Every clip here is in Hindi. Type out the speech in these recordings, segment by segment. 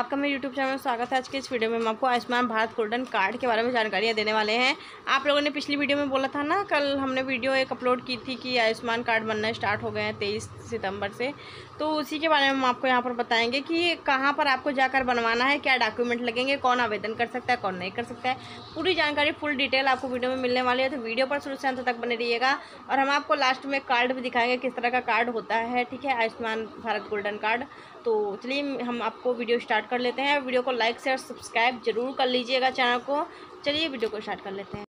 आपका मेरे यूट्यूब चैनल में स्वागत है आज के इस वीडियो में हम आपको आयुष्मान भारत गोल्डन कार्ड के बारे में जानकारियाँ देने वाले हैं आप लोगों ने पिछली वीडियो में बोला था ना कल हमने वीडियो एक अपलोड की थी कि आयुष्मान कार्ड बनना स्टार्ट हो गए हैं तेईस सितंबर से तो उसी के बारे में हम आपको यहाँ पर बताएंगे कि कहाँ पर आपको जाकर बनवाना है क्या डॉक्यूमेंट लगेंगे कौन आवेदन कर सकता है कौन नहीं कर सकता है पूरी जानकारी फुल डिटेल आपको वीडियो में मिलने वाली है तो वीडियो पर शुरू से अंत तक बने रहिएगा और हम आपको लास्ट में कार्ड भी दिखाएंगे किस तरह का कार्ड होता है ठीक है आयुष्मान भारत गोल्डन कार्ड तो चलिए हम आपको वीडियो स्टार्ट कर लेते हैं वीडियो को लाइक शेयर सब्सक्राइब जरूर कर लीजिएगा चैनल को चलिए वीडियो को स्टार्ट कर लेते हैं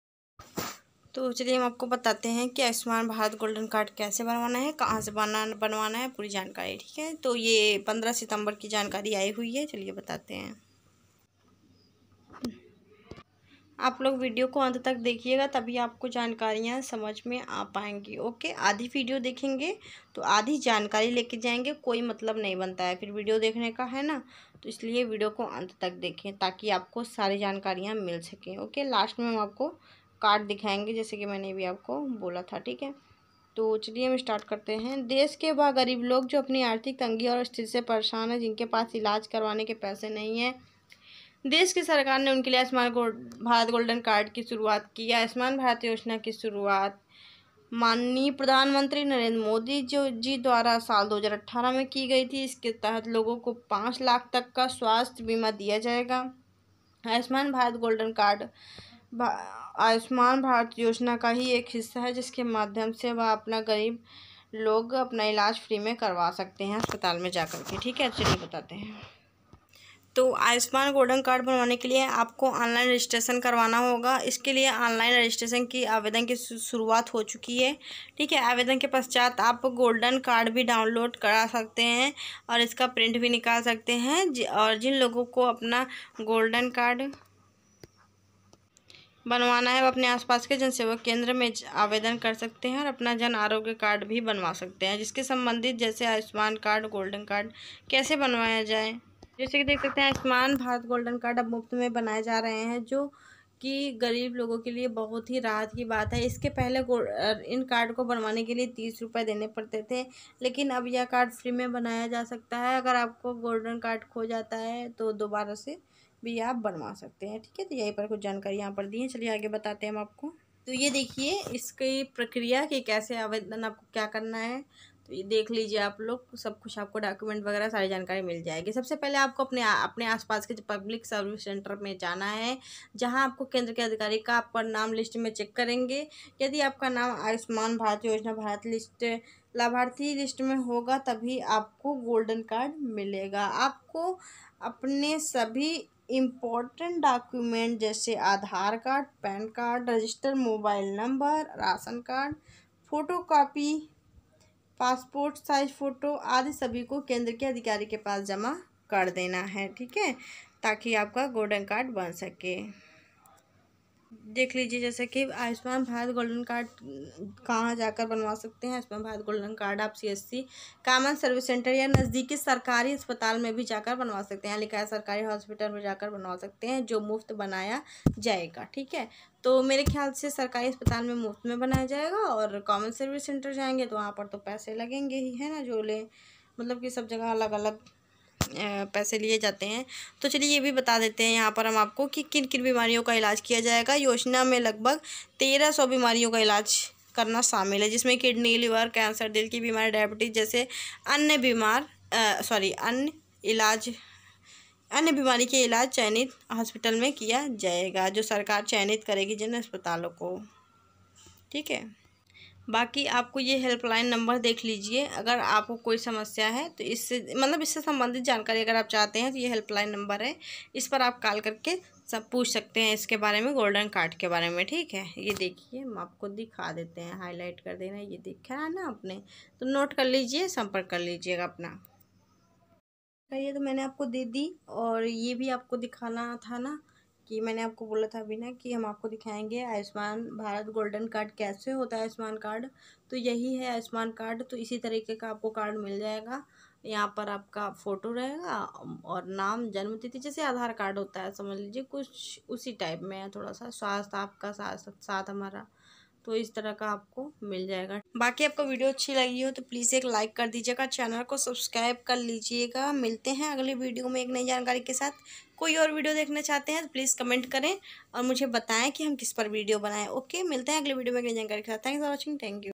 तो चलिए हम आपको बताते हैं कि आयुष्मान भारत गोल्डन कार्ड कैसे बनवाना है कहाँ से बना बनवाना है पूरी जानकारी ठीक है तो ये पंद्रह सितंबर की जानकारी आई हुई है चलिए बताते हैं आप लोग वीडियो को अंत तक देखिएगा तभी आपको जानकारियाँ समझ में आ पाएंगी ओके आधी वीडियो देखेंगे तो आधी जानकारी लेके जाएंगे कोई मतलब नहीं बनता है फिर वीडियो देखने का है ना तो इसलिए वीडियो को अंत तक देखें ताकि आपको सारी जानकारियाँ मिल सकें ओके लास्ट में हम आपको कार्ड दिखाएंगे जैसे कि मैंने भी आपको बोला था ठीक है तो चलिए हम स्टार्ट करते हैं देश के वह गरीब लोग जो अपनी आर्थिक तंगी और स्थिति से परेशान हैं जिनके पास इलाज करवाने के पैसे नहीं हैं देश की सरकार ने उनके लिए आयुष्मान भारत गोल्डन कार्ड की शुरुआत की आयुष्मान भारत योजना की शुरुआत माननीय प्रधानमंत्री नरेंद्र मोदी जो जी द्वारा साल 2018 में की गई थी इसके तहत लोगों को पाँच लाख तक का स्वास्थ्य बीमा दिया जाएगा आयुष्मान भारत गोल्डन कार्ड आयुष्मान भारत योजना का ही एक हिस्सा है जिसके माध्यम से वह अपना गरीब लोग अपना इलाज फ्री में करवा सकते हैं अस्पताल में जा के ठीक है चलिए बताते हैं तो आयुष्मान गोल्डन कार्ड बनवाने के लिए आपको ऑनलाइन रजिस्ट्रेशन करवाना होगा इसके लिए ऑनलाइन रजिस्ट्रेशन की आवेदन की शुरुआत हो चुकी है ठीक है आवेदन के पश्चात आप गोल्डन कार्ड भी डाउनलोड करा सकते हैं और इसका प्रिंट भी निकाल सकते हैं और जिन लोगों को अपना गोल्डन कार्ड बनवाना है वो अपने आसपास के जनसेवा केंद्र में आवेदन कर सकते हैं और अपना जन आरोग्य कार्ड भी बनवा सकते हैं जिसके संबंधित जैसे आयुष्मान कार्ड गोल्डन कार्ड कैसे बनवाया जाए जैसे कि देख सकते हैं आयुष्मान भारत गोल्डन कार्ड अब मुफ्त में बनाए जा रहे हैं जो कि गरीब लोगों के लिए बहुत ही राहत की बात है इसके पहले इन कार्ड को बनवाने के लिए तीस रुपये देने पड़ते थे लेकिन अब यह कार्ड फ्री में बनाया जा सकता है अगर आपको गोल्डन कार्ड खो जाता है तो दोबारा से भी आप बनवा सकते हैं ठीक है तो यहीं पर कुछ जानकारी यहाँ पर दी है चलिए आगे बताते हैं हम आपको तो ये देखिए इसकी प्रक्रिया कि कैसे आवेदन आपको क्या करना है तो ये देख लीजिए आप लोग सब कुछ आपको डॉक्यूमेंट वगैरह सारी जानकारी मिल जाएगी सबसे पहले आपको अपने अपने आसपास के पब्लिक सर्विस सेंटर में जाना है जहां आपको केंद्र के अधिकारी का आपका नाम लिस्ट में चेक करेंगे यदि आपका नाम आयुष्मान भारत योजना भारत लिस्ट लाभार्थी लिस्ट में होगा तभी आपको गोल्डन कार्ड मिलेगा आपको अपने सभी इम्पोर्टेंट डॉक्यूमेंट जैसे Aadhaar card PAN card register mobile number ration card photo copy passport size photo आदि सभी को केंद्र के अधिकारी के पास जमा कर देना है ठीक है ताकि आपका गोल्डन कार्ड बन सके देख लीजिए जैसे कि आयुष्मान भारत गोल्डन कार्ड कहाँ जाकर बनवा सकते हैं आयुष्मान भारत गोल्डन कार्ड आप सीएससी कॉमन सर्विस सेंटर या नज़दीकी सरकारी अस्पताल में भी जाकर बनवा सकते हैं लिखा है सरकारी हॉस्पिटल में जाकर बनवा सकते हैं जो मुफ्त बनाया जाएगा ठीक है तो मेरे ख्याल से सरकारी अस्पताल में मुफ्त में बनाया जाएगा और कॉमन सर्विस सेंटर जाएंगे तो वहाँ पर तो पैसे लगेंगे ही है ना जो लें मतलब कि सब जगह अलग अलग पैसे लिए जाते हैं तो चलिए ये भी बता देते हैं यहाँ पर हम आपको कि किन किन बीमारियों का इलाज किया जाएगा योजना में लगभग तेरह सौ बीमारियों का इलाज करना शामिल है जिसमें किडनी लिवर कैंसर दिल की बीमारी डायबिटीज़ जैसे अन्य बीमार सॉरी अन्य इलाज अन्य बीमारी के इलाज चयनित हॉस्पिटल में किया जाएगा जो सरकार चयनित करेगी जिन अस्पतालों को ठीक है बाकी आपको ये हेल्पलाइन नंबर देख लीजिए अगर आपको कोई समस्या है तो इससे मतलब इससे संबंधित जानकारी अगर आप चाहते हैं तो ये हेल्पलाइन नंबर है इस पर आप कॉल करके सब पूछ सकते हैं इसके बारे में गोल्डन कार्ड के बारे में ठीक है ये देखिए हम आपको दिखा देते हैं हाईलाइट कर देना ये दिख रहा है ना आपने तो नोट कर लीजिए संपर्क कर लीजिएगा अपना ये तो मैंने आपको दे दी और ये भी आपको दिखाना था ना कि मैंने आपको बोला था अभी ना कि हम आपको दिखाएंगे आयुष्मान भारत गोल्डन कार्ड कैसे होता है आयुष्मान कार्ड तो यही है आयुष्मान कार्ड तो इसी तरीके का आपको कार्ड मिल जाएगा यहाँ पर आपका फ़ोटो रहेगा और नाम जन्म तिथि जैसे आधार कार्ड होता है समझ लीजिए कुछ उसी टाइप में है थोड़ा सा स्वास्थ्य आपका साथ साथ हमारा तो इस तरह का आपको मिल जाएगा बाकी आपको वीडियो अच्छी लगी हो तो प्लीज़ एक लाइक कर दीजिएगा चैनल को सब्सक्राइब कर लीजिएगा मिलते हैं अगले वीडियो में एक नई जानकारी के साथ कोई और वीडियो देखना चाहते हैं तो प्लीज़ कमेंट करें और मुझे बताएं कि हम किस पर वीडियो बनाएं ओके मिलते हैं अगले वीडियो में एक नई जानकारी के साथ thank for watching thank you